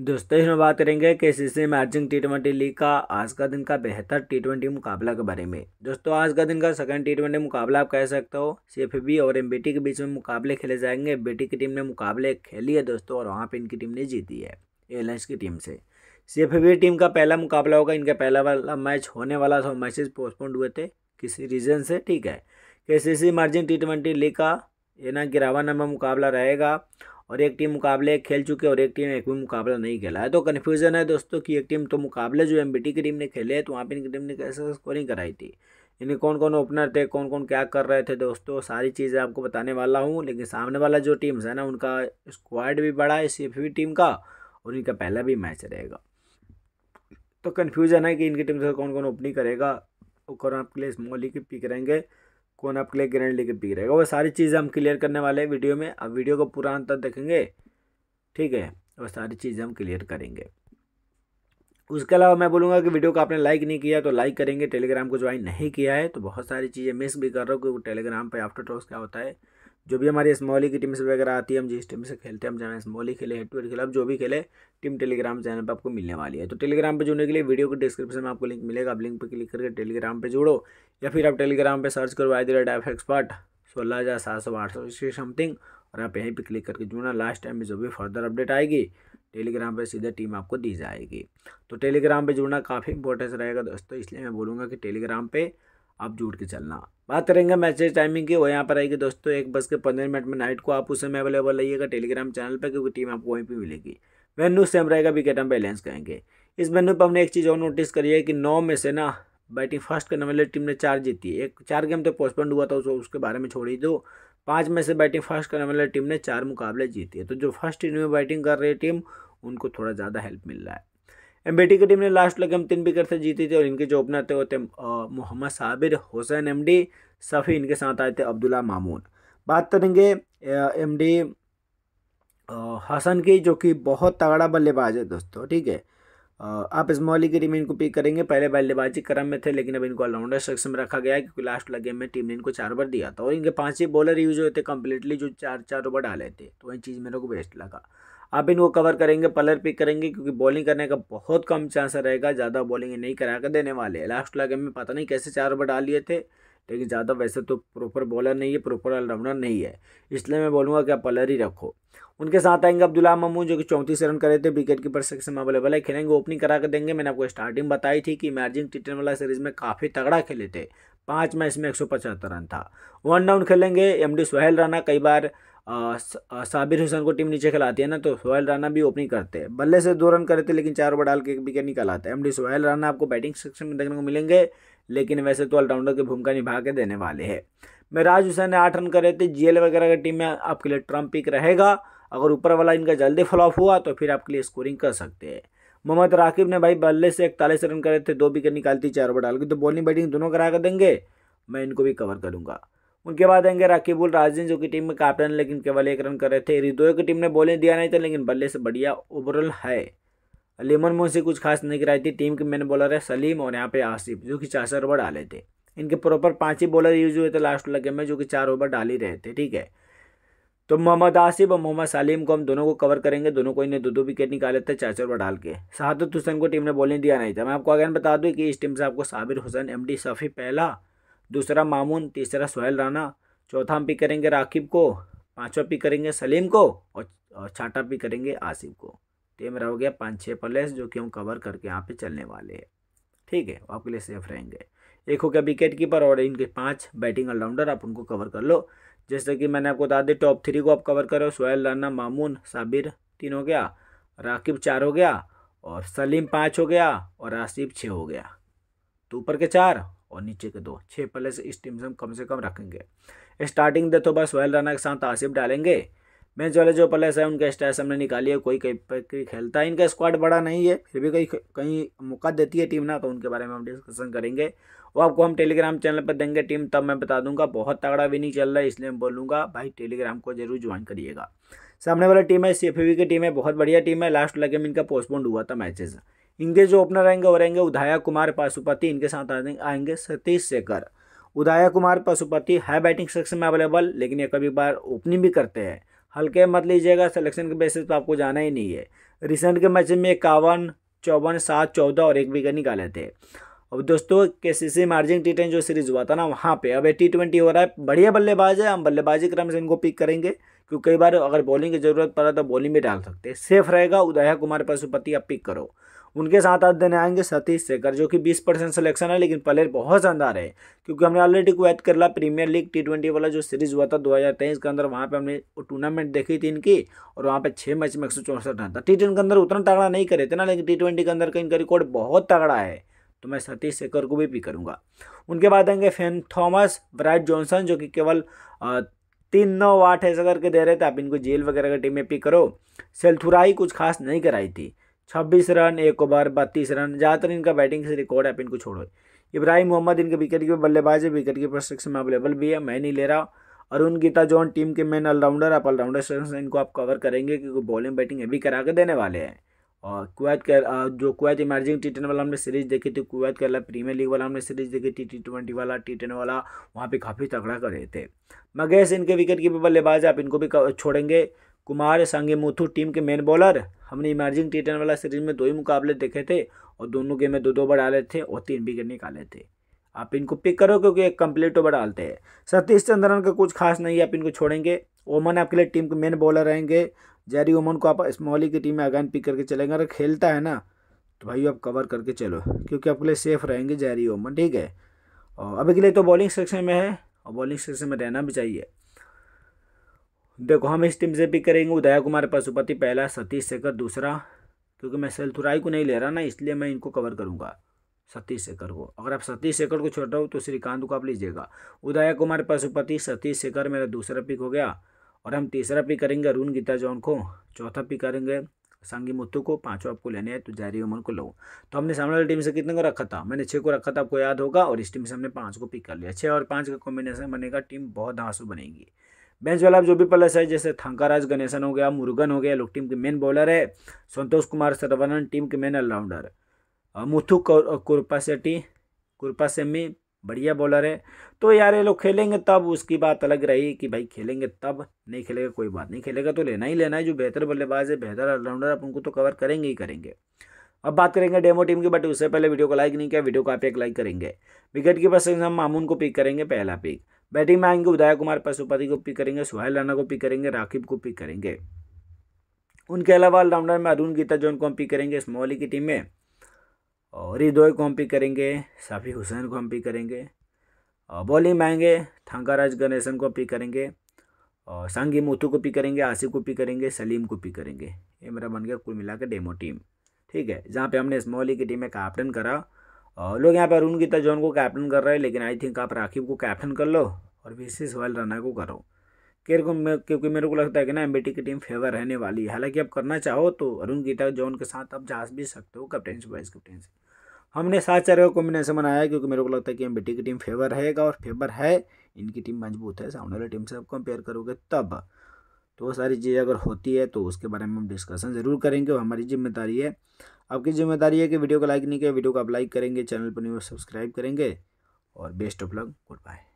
दोस्तों इसमें बात करेंगे K C C matching T twenty league का आज का दिन का बेहतर टी ट्वेंटी मुकाबला के बारे में दोस्तों आज का दिन का सेकंड टी ट्वेंटी मुकाबला आप कह सकते हो सी बी और एम के बीच में मुकाबले खेले जाएंगे एम की टीम ने मुकाबले खेली है दोस्तों और वहाँ पर इनकी टीम ने जीती है एयरलाइंस की टीम से सी बी टीम का पहला मुकाबला होगा इनका पहला वाला मैच होने वाला था मैचेज पोस्टपोन्ड हुए थे किसी रीजन से ठीक है K C C margin T twenty league का ये ना गिरावा नंबर मुकाबला रहेगा और एक टीम मुकाबले खेल चुके और एक टीम एक भी मुकाबला नहीं खेला है तो कन्फ्यूजन है दोस्तों कि एक टीम तो मुकाबले जो एम की टीम ने खेले तो वहाँ पर इनकी टीम ने कैसे स्कोरिंग कराई थी यानी कौन कौन ओपनर थे कौन कौन क्या कर रहे थे दोस्तों सारी चीज़ें आपको बताने वाला हूँ लेकिन सामने वाला जो टीम्स है ना उनका स्क्वाड भी बड़ा है सी टीम का और इनका पहला भी मैच रहेगा तो कन्फ्यूजन है कि इनकी टीम से कौन कौन ओपनिंग करेगा और आपके लिए स्मॉल ही की पिक रहेंगे कौन आपके लिए गारंटी लेके पी रहेगा वो सारी चीज़ें हम क्लियर करने वाले हैं वीडियो में अब वीडियो को पूरा अंतर देखेंगे ठीक है वो सारी चीज़ें हम क्लियर करेंगे उसके अलावा मैं बोलूँगा कि वीडियो को आपने लाइक नहीं किया तो लाइक करेंगे टेलीग्राम को ज्वाइन नहीं किया है तो बहुत सारी चीज़ें मिस भी कर रहा हूँ क्योंकि टेलीग्राम पर आफ्टर टॉस क्या होता है जो भी हमारी स्मॉली की टीम से वगैरह आती है हम जिस टीम से खेलते हैं हम चाहे स्मॉली खेले हेड टू हेड खेले अब जो भी खेले टीम टेलीग्राम चैनल पर आपको मिलने वाली है तो टेलीग्राम पर जुड़ने के लिए वीडियो के डिस्क्रिप्शन में आपको लिंक मिलेगा आप लिंक पर क्लिक करके टेलीग्राम पर जुड़ो या फिर आप टेलीग्राम पर सर्च करो आई दी डाइफ एक्सपर्ट सोलह हज़ार सात सौ आठ सौ इसी समथिंग और आप यहीं पर क्लिक करके जुड़ना लास्ट टाइम में जो भी फर्दर अपडेट आएगी टेलीग्राम पर सीधे टीम आपको दी जाएगी तो टेलीग्राम पर जुड़ना काफ़ी इंपॉर्टेंस रहेगा दोस्तों इसलिए मैं बोलूँगा कि टेलीग्राम पर आप जुड़ के चलना बात करेंगे मैसेज टाइमिंग की वो यहाँ पर आएगी दोस्तों एक बस के पंद्रह मिनट में नाइट को आप उस समय अवेलेबल रहिएगा टेलीग्राम चैनल पर क्योंकि टीम आपको वहीं पर मिलेगी वेन्यू सेम रहेगा विकेट हम बैलेंस करेंगे इस वेन्यू पर हमने एक चीज़ और नोटिस करी है कि नौ में से ना बैटिंग फर्स्ट करने वाली टीम ने चार जीती है एक चार गेम तो पोस्टपोन हुआ था उसको उसके बारे में छोड़ ही दो पाँच में से बैटिंग फर्स्ट करने वाली टीम ने चार मुकाबले जीती है तो जो फर्स्ट इनिंग में बैटिंग कर रही टीम उनको थोड़ा ज़्यादा हेल्प मिल रहा है एमबेटी की टीम ने लास्ट लगे हम तीन विकेट से जीती थी और इनके जो ओपनर थे वो थे मोहम्मद साबिर हुसैन एम डी सफ़ी इनके साथ आए थे अब्दुल्ला मामून बात करेंगे एम डी हसन की जो कि बहुत तगड़ा बल्लेबाज है दोस्तों ठीक है आप इस की टीम इनको पिक करेंगे पहले बल्लेबाजी क्रम में थे लेकिन अब इनको ऑलराउंडर सेक्शन में रखा गया है क्योंकि लास्ट वाला गेम में टीम ने इनको चार ओवर दिया था और इनके पाँच ही बॉलर यूज हुए थे कम्प्लीटली जो चार चार ओवर डाले थे तो वही चीज़ मेरे को बेस्ट लगा आप इनको कवर करेंगे पलर पिक करेंगे क्योंकि बॉलिंग करने का बहुत कम चांस रहेगा ज़्यादा बॉलिंग नहीं करा कर देने वाले लास्ट लगे में पता नहीं कैसे चार ओवर डाल लिए थे लेकिन ज़्यादा वैसे तो प्रॉपर बॉलर नहीं है प्रॉपर ऑलराउंडर नहीं है इसलिए मैं बोलूँगा कि आप पलर ही रखो उनके साथ आएंगे अब्दुल्ला ममू जो कि चौंतीस रन करे थे विकेट कीपर से में अवेलेबल है खेलेंगे ओपनिंग करा कर देंगे मैंने आपको स्टार्टिंग बताई थी कि इमर्जिंग टी वाला सीरीज में काफ़ी तगड़ा खेले थे पाँच मैच में एक रन था वन डाउन खेलेंगे एम डी सुहेल राना कई बार साबिर हुसैन को टीम नीचे खिलाती है ना तो सोहेल राना भी ओपनिंग करते हैं बल्ले से दो रन करे थे लेकिन चार ओवर डाल के एक विकेट निकल आते है एम डी सोहेल राना आपको बैटिंग सेक्शन में देखने को मिलेंगे लेकिन वैसे तो ऑलराउंडर की भूमिका निभा के देने वाले हैं मिराज हुसैन ने आठ रन करे थे जी वगैरह की टीम में आपके लिए ट्रम्प पिक रहेगा अगर ऊपर वाला इनका जल्दी फ्लॉप हुआ तो फिर आपके लिए स्कोरिंग कर सकते हैं मोहम्मद राकिब ने भाई बल्ले से इकतालीस रन करे थे दो विकेट निकालती चार ओवर डाल के तो बॉलिंग बैटिंग दोनों करा कर देंगे मैं इनको भी कवर करूँगा उनके बाद आएंगे राकीबुल राजन जो कि टीम में कैप्टन है लेकिन केवल एक रन कर रहे थे रिदोए की टीम ने बॉलिंग दिया नहीं था लेकिन बल्ले से बढ़िया ओवरऑल है लेमन मुंशी कुछ खास नहीं कराई थी टीम के मैन बॉलर है सलीम और यहाँ पे आसिफ जो कि चार सौ ओवर डाले थे इनके प्रॉपर पाँच ही बॉलर यूज हुए थे लास्ट लगे में जो कि चार ओवर डाल ही रहे थे ठीक है तो मोहम्मद आसिफ और मोहम्मद सलीम को हम दोनों को कवर करेंगे दोनों को इन्हें दो दो विकेट निकाले थे चार चार ओवर डाल के सादत हुसैन को टीम ने बॉलिंग दिया नहीं था मैं आपको अगैन बता दूँ कि इस टीम से आपको साबिर हुसैन एम सफ़ी पहला दूसरा मामून तीसरा सोहेल राना चौथा हम पिक करेंगे राकिब को पांचवा पिक करेंगे सलीम को और छठा पिक करेंगे आसिफ को तो ये मेरा हो गया पाँच छः प्लेस जो कि हम कवर करके यहाँ पे चलने वाले हैं ठीक है आपके लिए सेफ रहेंगे एक हो गया विकेट कीपर और इनके पांच बैटिंग ऑलराउंडर आप उनको कवर कर लो जैसे कि मैंने आपको बता दी टॉप थ्री को आप कवर करो सोहेल राना मामून साबिर तीन हो गया राकिब चार हो गया और सलीम पाँच हो गया और आसिफ छः हो गया तो ऊपर के चार और नीचे के दो छः पहले से इस टीम से हम कम से कम रखेंगे स्टार्टिंग दे तो बस वहल राना के साथ आसिफ डालेंगे मैच वाले जो प्लेस है उनके स्टैस हमने निकाली है कोई कहीं पर खेलता है इनका स्क्वाड बड़ा नहीं है फिर भी कहीं कहीं मौका देती है टीम ना तो उनके बारे में हम डिस्कशन करेंगे वो आपको हम टेलीग्राम चैनल पर देंगे टीम तब मैं बता दूंगा बहुत तगड़ा भी नहीं चल रहा है इसलिए मैं बोलूँगा भाई टेलीग्राम को जरूर ज्वाइन करिएगा सामने वाली टीम है सी की टीम है बहुत बढ़िया टीम है लास्ट लगे में इनका पोस्टपोन्ड हुआ था मैचेज इनके जो ओपनर आएंगे वो रहेंगे उदया कुमार पशुपति इनके साथ आएंगे सतीश शेखर उदया कुमार पशुपति है बैटिंग सेक्शन में अवेलेबल लेकिन ये कभी बार ओपनिंग भी करते हैं हल्के मत लीजिएगा सिलेक्शन के बेसिस पर आपको जाना ही नहीं है रिसेंट के मैच में इक्यावन चौवन सात चौदह और एक विकेट निकाले थे अब दोस्तों K C C margin T ten जो सीरीज हुआ था ना वहाँ पे अब टी ट्वेंटी हो रहा है बढ़िया बल्लेबाज है हम बल्लेबाजी क्रम से इनको पिक करेंगे क्योंकि कई बार अगर बॉलिंग की जरूरत पड़ा तो बॉलिंग भी डाल सकते हैं सेफ रहेगा उदया कुमार पशुपति आप पिक करो उनके साथ आज देने आएंगे सतीश शेखर जो कि बीस परसेंट सिलेक्शन है लेकिन प्लेयर बहुत शानदार है क्योंकि हमने ऑलरेडी कर ला प्रीमियर लीग टी ट्वेंटी वाला जो सीरीज हुआ था दो हज़ार तेईस के अंदर वहाँ पर हमने टूर्नामेंट देखी थी इनकी और वहाँ पर छः मैच में एक सौ चौंसठ रन था टी के अंदर उतना तगड़ा नहीं करे थे ना लेकिन टी ट्वेंटी के अंदर का इनका रिकॉर्ड बहुत तगड़ा है तो मैं सतीश शेखर को भी पिक करूँगा उनके बाद आएंगे फेन थॉमस ब्राइट जॉनसन जो कि केवल तीन नौ आठ ऐसा करके दे रहे थे आप इनको जेल वगैरह का टीम में पिक करो सेल्थुराई कुछ खास नहीं कराई थी छब्बीस रन एक ओवर बत्तीस रन ज़्यादातर इनका बैटिंग से रिकॉर्ड है इनको छोड़ो इब्राहिम मोहम्मद इनके विकेट कीपर बल्लेबाज है विकेट कीपर प्रशिक्षण में अवेलेबल भी है मैं नहीं ले रहा अरुण गीता जॉन टीम के मेन ऑलराउंडर आप ऑलराउंडर से इनको आप कवर करेंगे क्योंकि बॉलिंग बैटिंग अभी करा के देने वाले हैं और कुवैत के जो कुवैत इमर्जिंग टी टेन वाला हमने सीरीज देखी थी कुवैत अला प्रीमियर लीग वाला हमने सीरीज देखी थी टी ट्वेंटी वाला टी टेन वाला वहाँ पे काफ़ी तगड़ा कर रहे थे मगेश इनके विकेट कीपर बल्लेबाज आप इनको भी छोड़ेंगे कुमार सांगेमुथु टीम के मेन बॉलर हमने इमर्जिंग टी टेन वाला सीरीज में दो ही मुकाबले देखे थे और दोनों गेम में दो दो ओवर डाले थे और तीन विकेट निकाले थे आप इनको पिक करो क्योंकि एक कंप्लीट ओवर डालते हैं सतीश चंद्रन का कुछ खास नहीं है आप इनको छोड़ेंगे ओमन आपके लिए टीम के मेन बॉलर रहेंगे जैरी ओमन को आप स्मॉली की टीम में अगैन पिक करके चलेंगे अगर खेलता है ना तो भाई आप कवर करके चलो क्योंकि आपके लिए सेफ रहेंगे जैरी ओमन ठीक है और अभी के लिए तो बॉलिंग सेक्शन में है और बॉलिंग सेक्शन में रहना भी चाहिए देखो हम इस टीम से पिक करेंगे उदया कुमार पशुपति पहला सतीश शेखर दूसरा क्योंकि मैं सेल्थुराई को नहीं ले रहा ना इसलिए मैं इनको कवर करूँगा सतीश शेखर को अगर आप सतीश शेखर को छोड़ रहे हो तो श्रीकांत को आप लीजिएगा उदया कुमार पशुपति सतीश शेखर मेरा दूसरा पिक हो गया और हम तीसरा पिक करेंगे अरुण गीता जॉन को चौथा पिक करेंगे संगी मुत्तू को पांचों आपको लेने हैं तो जारी उमन को लो तो हमने सामने वाली टीम से कितने को रखा था मैंने छः को रखा था आपको याद होगा और इस टीम से हमने पाँच को पिक कर लिया छः और पाँच का कॉम्बिनेशन बनेगा टीम बहुत आंसू बनेगी बेंच वाला जो भी प्लस है जैसे थंकाराज गणेशन हो गया मुर्गन हो गया लोग टीम के मेन बॉलर है संतोष कुमार सरवनन टीम के मेन ऑलराउंडर है मुथु कुरपा सेमी बढ़िया बॉलर है तो यार ये लोग खेलेंगे तब उसकी बात अलग रही कि भाई खेलेंगे तब नहीं खेलेगा कोई बात नहीं खेलेगा तो लेना ही लेना है जो बेहतर बल्लेबाज है बेहतर ऑलराउंडर आप उनको तो कवर करेंगे ही करेंगे अब बात करेंगे डेमो टीम की बट उससे पहले वीडियो को लाइक नहीं किया वीडियो को आप एक लाइक करेंगे विकेट कीपर से हम मामून को पिक करेंगे पहला पिक बैटिंग में आएंगे उदय कुमार पशुपति को पिक करेंगे सुहेल राणा को पिक करेंगे राकिब को पिक करेंगे उनके अलावा ऑलराउंडर में अरुण गीता जोन को हम पिक करेंगे स्मोली की टीम में और रिदोय को हम पिक करेंगे साफी हुसैन को हम पिक करेंगे बॉलिंग में आएंगे थंकाराज गणेशन को पिक करेंगे और संगी मोथू को पिक करेंगे आसिफ को पिक करेंगे सलीम को पिक करेंगे ये मेरा बन गया कुल मिला के डेमो टीम ठीक है जहाँ पे हमने स्मॉली की टीम में कैप्टन करा लोग यहाँ पर अरुण गीता जॉन को कैप्टन कर रहे हैं लेकिन आई थिंक आप राखिब को कैप्टन कर लो और विशेष वाल राना को करो केर को क्योंकि मेरे को लगता है कि ना एमबीटी की टीम फेवर रहने वाली है हालांकि आप करना चाहो तो अरुण गीता जॉन के साथ आप जा भी सकते हो कैप्टनसी वाइस कैप्टनसी हमने सात चार का कॉम्बिनेशन बनाया क्योंकि मेरे को लगता है कि एमबीटी की टीम फेवर रहेगा और फेवर है इनकी टीम मजबूत है सामने वाली टीम से आप कंपेयर करोगे तब तो वो सारी चीज़ें अगर होती है तो उसके बारे में हम डिस्कशन ज़रूर करेंगे और हमारी जिम्मेदारी है आपकी जिम्मेदारी है कि वीडियो को लाइक नहीं किया वीडियो को आप लाइक करेंगे चैनल पर न्यूज सब्सक्राइब करेंगे और best of luck good bye